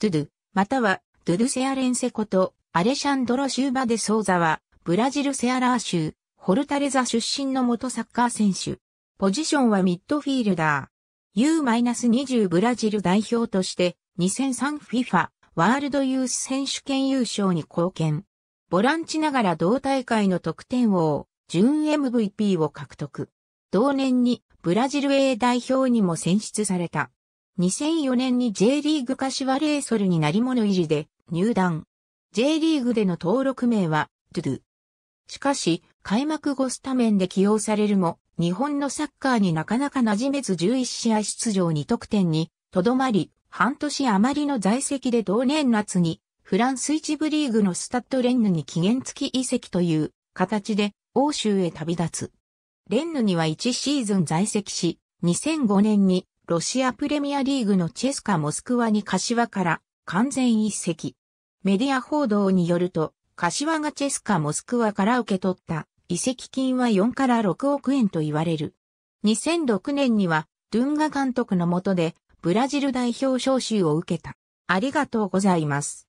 ドゥドゥ、またはドゥドゥセアレンセこと、アレシャンドロ・シューバデ・ソーザは、ブラジルセアラー州、ホルタレザ出身の元サッカー選手。ポジションはミッドフィールダー。U-20 ブラジル代表として、2003FIFA ワールドユース選手権優勝に貢献。ボランチながら同大会の得点王、準 MVP を獲得。同年にブラジル A 代表にも選出された。2004年に J リーグ柏レイソルになり物入りで入団。J リーグでの登録名は、トゥドゥ。しかし、開幕後スタメンで起用されるも、日本のサッカーになかなか馴染めず11試合出場2得点に、とどまり、半年余りの在籍で同年夏に、フランス一部リーグのスタッドレンヌに期限付き移籍という形で、欧州へ旅立つ。レンヌには1シーズン在籍し、2005年にロシアプレミアリーグのチェスカ・モスクワに柏から完全一席。メディア報道によると、柏がチェスカ・モスクワから受け取った移籍金は4から6億円と言われる。2006年には、ドゥンガ監督の下で、ブラジル代表招集を受けた。ありがとうございます。